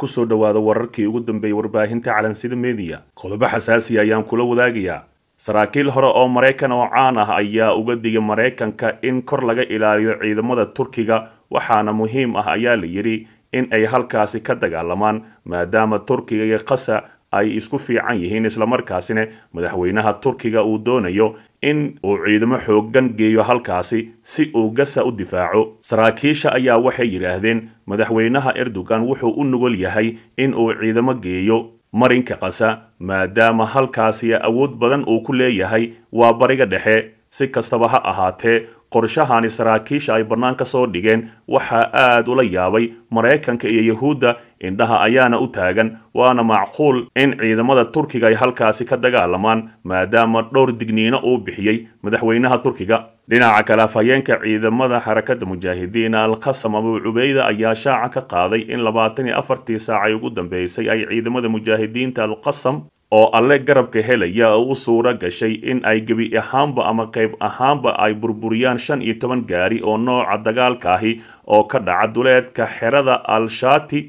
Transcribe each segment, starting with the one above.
kusoo dhowaada wararkii ugu dambeeyey warbaahinta calansida mediya qodobo xasaasi ayaan kula wadaagayaa saraakiil hore oo maraykan oo caan ah ayaa uga digay maraykanka in kor laga ilaaliyo ciidamada turkiga waxaana muhiim ah ayaa la yidhi in ay halkaasi ka dagaalamaan maadaama turkiga iyo qasa ay isku fiican yihiin islamarkaasina madaxweynaha turkiga uu doonayo in uu ciidamo xooggan geeyo halkaasi si uu gasa u difaaco saraakiisha ayaa waxay yidhaahdeen madaxweynaha erdogan wuxuu u nugol yahay in uu ciidamo geeyo marinka qasa maadaama halkaasi awood badan uu ku leeyahay waa bariga dhexe si kastaba ha ahaatee qorshahani saraakiisha ay bannaanka soo dhigeen waxaa aad ula yaabay maraykanka iyo yahuudda indhaha ayaana u taagan waana macquul in ciidamada turkiga ay halkaasi ka dagaalamaan maadaama dhowr digniino uu bixiyey madaxweynaha turkiga dhinaca kale afhayeenka ciidamada xarakadda mujaahidiina alkhasam abu cubeyda ayaa shaaca ka qaaday in labaatan iyo afartii saac ay ugu dambeysay ay ciidamada mujaahidiinta alqasam oo alle garabka helaya oo u suura gashay in ay gebi ahaanba ama qayb ahaanba ay burburiyaan shan iyo toban gaari oo nooca dagaalkaahi oo ka dhaca duleedka xerada al-shaati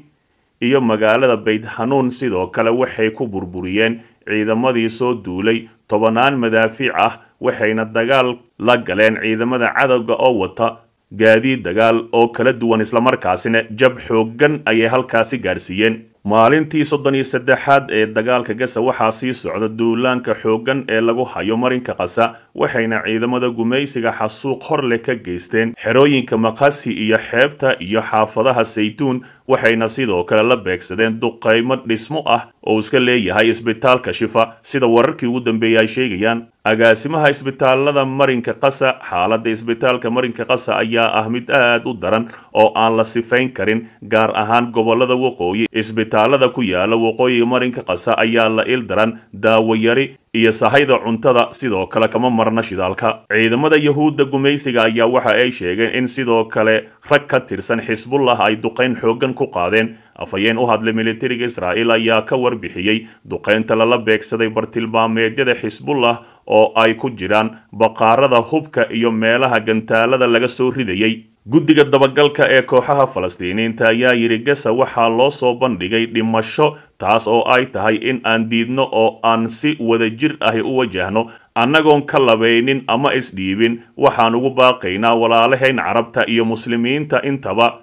iyo magaalada bayd hanuun sidoo kale waxay ku burburiyeen ciidamadii soo duulay tobanaan madaafiic ah waxayna dagaal la galeen ciidamada cadowga oo wata gaadiid dagaal oo kala duwan islamarkaasina jab xooggan ayay halkaasi gaadhsiiyeen maalintii soddon iyo saddexaad ee dagaalka gaza waxaa sii socda duulaanka xooggan ee lagu hayo marinka kasa waxayna ciidamada gumaysiga xasuuq hor leh ka geysteen xerooyinka makasi iyo xeebta iyo xaafadaha saytuun waxayna sidoo kale la beegsadeen duqaymo dhismo ah oo iska leeyahay isbitaalka shifa sida wararkii ugu dambeeyey ay sheegayaan agaasimaha isbitaalada marinka kasa xaaladda isbitaalka marinka kasa ayaa ah mid aad u daran oo aan la sifayn karin gaar ahaan gobolada waqooyi isbitaalada ku yaala waqooyiga marinka qasa ayaa la ildaran daran daawayari iyo sahayda cuntada sidoo kale kama marna shidaalka ciidamada yahuudda gumaysiga ayaa waxa ay sheegeen in sidoo kale rag ka tirsan xisbullah ay duqayn xooggan ku qaadeen afhayeen u hadlay militariga israa'iil ayaa ka warbixiyey duqaynta lala beegsaday bartilmaameedyada xisbullah oo ay ku jiraan baqaarada hubka iyo meelaha gantaalada laga soo ridayey guddiga dabagalka ee kooxaha falastiiniinta ayaa yidhi gasa waxaa loo soo bandhigay dhimasho taas oo ay tahay in aan diidno oo aan si wada jir ahi u wajahno annagoon ka labaynin ama isdhiibin waxaan ugu baaqaynaa walaalahayn carabta iyo muslimiinta intaba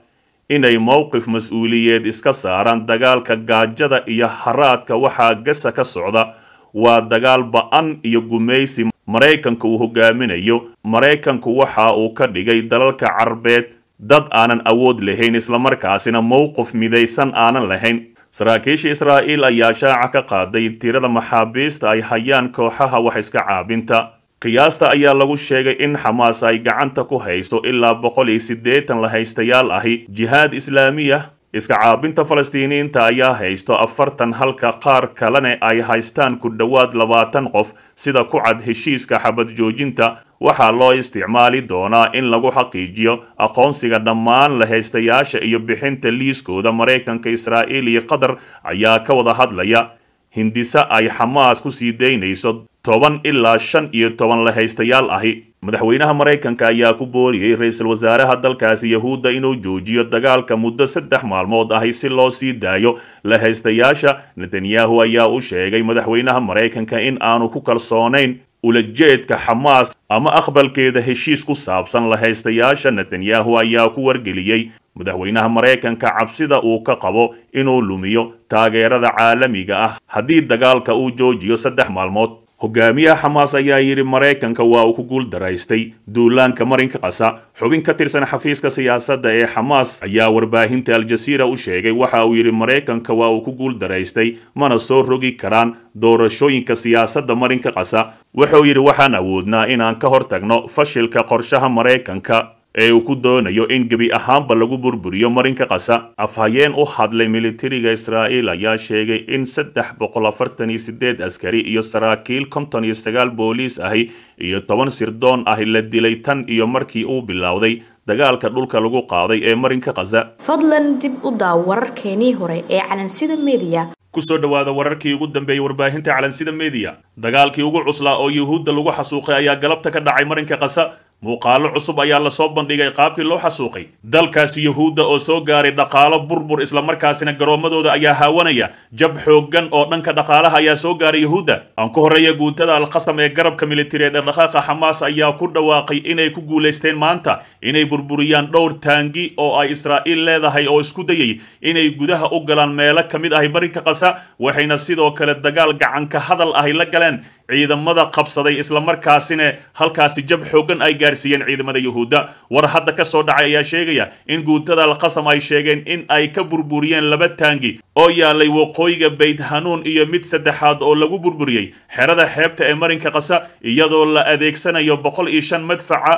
inay mowqif mas-uuliyeed iska saaraan dagaalka gaajada iyo haraadka waxaa gasa ka socda waa dagaal ba-an iyo gumaysi maraykanka uu hogaaminayo maraykanku waxa uu ka dhigay dalalka carbeed dad aanan awood lahayn islamarkaasina mowquf midaysan aanan lahayn saraakiisha israa'iil ayaa shaaca ka qaaday tirada maxaabiista ay hayaan kooxaha wax iska caabinta qiyaasta ayaa lagu sheegay in xamaas ay gacanta ku hayso ilaa boqol iyo siddeetan la haystayaal ahi jihaad islaamiya iska caabinta falastiiniyiinta ayaa haysto afartan halka qaar kalena ay haystaan ku dhowaad labaatan qof sida ku cad heshiiska xabad joojinta waxaa loo isticmaali doonaa in lagu xaqiijiyo aqoonsiga dhammaan la haystayaasha iyo bixinta liiskooda maraykanka israa'iil iyo qatar ayaa ka wada hadlaya hindise ay xamaas ku sii daynayso toban ilaa shan iyo toban la haystayaal ahi madaxweynaha maraykanka ayaa ku booriyey ra-iisul wasaaraha dalkaasi yahuudda inuu joojiyo dagaalka muddo saddex maalmood ahi si loo sii daayo la haystayaasha netanyahu ayaa u sheegay madaxweynaha maraykanka in aanu ku kalsoonayn ulajeedka xamaas ama aqbalkeeda heshiis ku saabsan la haystayaasha netanyahu ayaa ku wargeliyey madaxweynaha maraykanka cabsida uu ka qabo inuu lumiyo taageerada caalamiga ah haddii dagaalka uu joojiyo saddex maalmood hogaamiyaha xamaas ayaa yidhi maraykanka waa uu ku guul daraystay duulaanka marinka qasa xubin ka tirsan xafiiska siyaasadda ee xamaas ayaa warbaahinta al u sheegay waxa uu yidhi maraykanka waa uu ku guuldaraystay mana soo rogi karaan doorashooyinka siyaasadda marinka qasa wuxuu yidhi waxaan awoodnaa inaan ka hortagno fashilka qorshaha maraykanka ee uu ku doonayo in gebi ahaanba lagu burburiyo marinka kasa afhayeen u hadlay militariga israa'iil ayaa sheegay in saddex boqol afartan iyo sideed askari iyo saraakiil konton iyo sagaal booliis ahi iyo toban sirdoon ahi la dilay tan iyo markii uu bilowday dagaalka dhulka lagu qaaday ee marinka kasa fadlan dib u daaw wararkeenii hore ee calansida mediya kusoo dhawaada wararkii ugu dambeeyey warbaahinta calansida mediya dagaalkii ugu cuslaa oo yuhuudda lagu xasuuqay ayaa galabta ka dhacay marinka kasa muuqaallo cusub ayaa lasoo bandhigay qaabkii loo xasuuqay dalkaasi yuhuudda oo soo gaaray dhaqaalo burbur islamarkaasina garoommadooda ayaa haawanaya jab xooggan oo dhanka dhaqaalaha ayaa soo gaaray yuhuudda aan ku horreeya guuntada alqasam ee garabka militari ee dhaqdhaqaaqa xamaas ayaa ku dhawaaqay inay ku guulaysteen maanta inay burburiyaan dhowr taangi oo ay israa'iil leedahay oo isku dayay inay gudaha u galaan meelo ka mid ahi barinka qasa waxayna sidoo kale dagaal gacanka hadal ahi la galeen ciidamada qabsaday islamarkaasina halkaasi jab xooggan ay gaarsiiyeen ciidamada yuhuudda war hadda ka soo dhacay ayaa sheegaya in guutada alqasam ay sheegeen in ay ka burburiyeen laba taangi oo yaalay waqooyiga beyt hanuun iyo mid saddexaad oo lagu burburiyey xerada xeebta ee marinka qasa iyadoo la adeegsanayo boqol iyo shan madfaca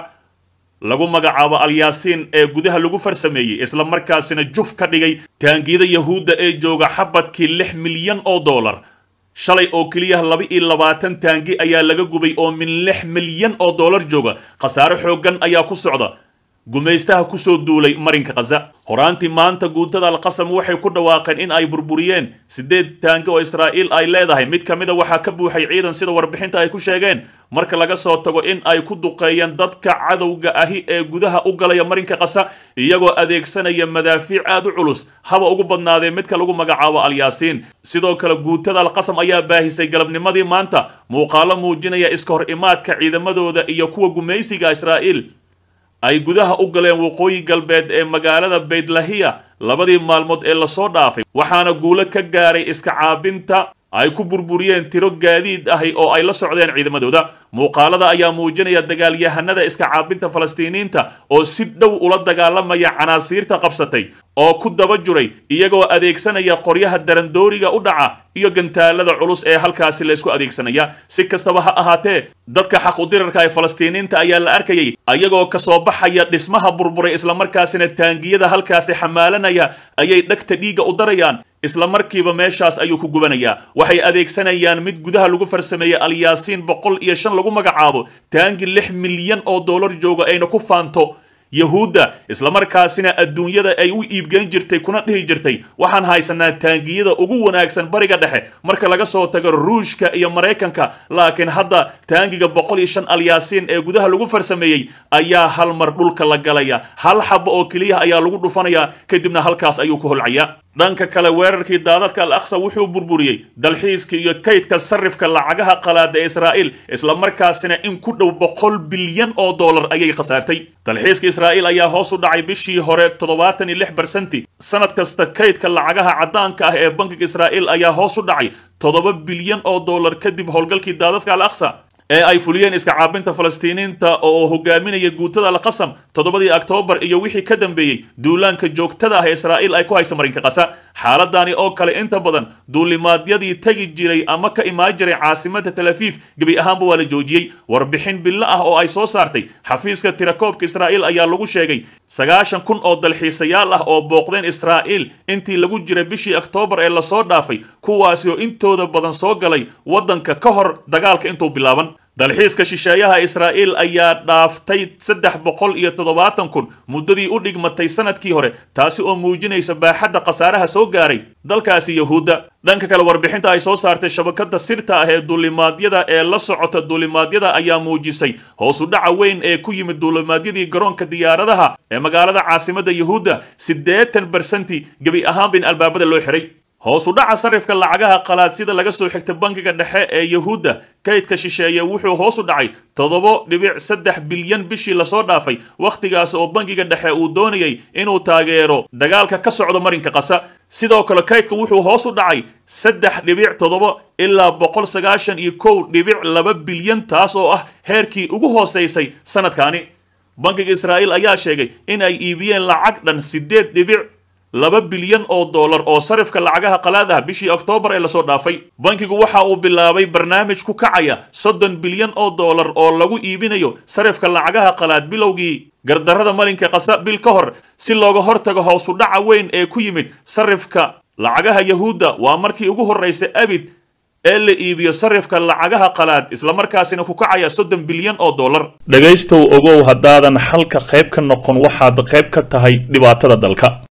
lagu magacaabo alyaasiin ee gudaha lagu farsameeyey islamarkaasina juf ka dhigay taangiyada yahuudda ee jooga xabadkii lix milyan oo doolar shalay oo keliyaha laba iyo labaatan taangi ayaa laga gubay oo min lix milyan oo dollar jooga khasaare xooggan ayaa ku socda gumaystaha kusoo duulay marinka khaza horaantii maanta guutada alqasam waxay ku dhawaaqeen in ay burburiyeen siddeed taange oo israa'iil ay leedahay mid ka mida waxaa ka buuxay ciidan sida warbixinta ay ku sheegeen marka laga soo tago in ay ku duqeeyeen dadka cadowga ahi ee gudaha u galaya marinka qasa iyagoo adeegsanaya madaafiic aad u culus haba ugu badnaadee midka lagu magacaabo alyaasiin sidoo kale guutada alqasam ayaa baahisay galabnimadii maanta muuqaallo muujinaya iska hor imaadka ciidamadooda iyo kuwa gumaysiga israa'iil ay gudaha u galeen waqooyi galbeed ee magaalada beydlahiya labadii maalmood ee lasoo dhaafay waxaana guulo ka gaaray iska caabinta ay ku burburiyeen tiro gaadiid ahi oo ay la socdeen ciidamadooda muuqaalada ayaa muujinaya dagaalyahanada iska caabinta falastiiniinta oo si dhow ula dagaalamaya canaasiirta qabsatay oo ku daba juray iyagoo adeegsanaya qoryaha darandooriga u dhaca iyo gantaalada culus ee halkaasi laysku adeegsanaya si kastaba ha ahaatee dadka xaq udirarka ee falastiiniinta ayaa la arkayay ayagoo kasoo baxaya dhismaha burburay islamarkaasina taangiyada halkaasi xamaalanaya ayay dhagta dhiigga u darayaan isla markiiba meeshaas ayuu ku gubanayaa waxay adeegsanayaan mid gudaha lagu farsameeyey alyaasiin boqol iyo shan lagu magacaabo taangi lix milyan oo doolar jooga ayna ku faanto yahuudda islamarkaasina adduunyada ay u iibgeyn jirtay kuna dhihi jirtay waxaan haysanaa taangiyada ugu wanaagsan bariga dhexe marka laga soo tago ruushka iyo maraykanka laakiin hadda taangiga boqol iyo shan alyaasiin ee gudaha lagu farsameeyey ayaa hal mar dhulka la galaya hal xabba oo keliya ayaa lagu dhufanayaa kadibna halkaas ayuu ku holcayaa dhanka kale weerarkii daadadka al aqsa wuxuu burburiyey dalxiiska iyo kaydka sarifka lacagaha qalaada ee israa'iil islamarkaasina in ku dhow boqol bilyan oo doolar ayay khasaartay dalxiiska israa'iil ayaa hoos u dhacay bishii hore toddobaatan iyo lix barsentii sanad kasta kaydka lacagaha caddaanka ah ee bankiga israa'iil ayaa hoos u dhacay toddoba bilyan oo doolar kadib howlgalkii daadadka al aqsa ee ay fuliyeen iska caabinta falastiiniinta oo hogaaminaya guutada alqasam toddobadii oktoobar iyo wixii ka dambeeyey duulaanka joogtada ah ee israa'iil ay ku hayso marinka qasa xaaladani oo kale inta badan duulimaadyadii tegi jiray ama ka imaan jiray caasimada talafiif gebi ahaanba waa la joojiyey warbixin bilo ah oo ay soo saartay xafiiska tirakoobka israa'iil ayaa lagu sheegay sagaashan kun oo dalxiisayaal ah oo booqdeen israa'iil intii lagu jiray bishii oktoobar ee lasoo dhaafay kuwaasi oo intooda badan soo galay waddanka ka hor dagaalka intuu bilaaban dalxiiska shisheeyaha israa'iil ayaa dhaaftay saddex boqol iyo toddobaatan kun muddadii u dhigmatay sanadkii hore taasi oo muujinaysa baaxadda khasaaraha soo gaaray dalkaasi yahuudda dhanka kale warbixinta ay soo saartay shabakadda sirta ah ee duulimaadyada ee la socota duulimaadyada ayaa muujisay hoos dhaca weyn ee ku yimid duulimaadyadii garoonka diyaaradaha ee magaalada caasimadda yahuudda siddeetan barsanti gebi ahaan bin albaabada loo xiray dhaca sarifka lacagaha qalaad sida laga soo xigtay bankiga dhexe ee yahuudda kaydka shisheeye wuxuu hoosu dhacay toddobo dhibic saddex bilyan bishii lasoo dhaafay wakhtigaas oo bankiga dhexe uu doonayay inuu taageero dagaalka ka socdo marinka qasa sidoo kale kaydka wuxuu hoos u dhacay saddex dhibic todobo ilaa boqol sagaashan iyo kow dhibic laba bilyan taas oo ah heerkii ugu hoosaysay sanadkaani bankiga israa'iil ayaa sheegay in ay iibiyeen lacag dhan siddeed dhibic laba bilyan oo dollar oo sarifka lacagaha qalaadaha bishii oktoobar ee lasoo dhaafay bankigu waxa uu bilaabay barnaamij ku kacaya soddon bilyan oo dollar oo lagu iibinayo sarifka lacagaha qalaad bilowgii gardarrada malinka kasa bil ka hor si looga hortago howsu dhaca weyn ee ku yimid sarifka lacagaha yahuudda waa markii ugu horraysay abid ee la iibiyo sarifka lacagaha qalaad islamarkaasina ku kacaya soddon bilyan oo dollar dhegaystow ogow haddaadan xalka qayb ka noqon waxaad qayb ka tahay dhibaatada dalka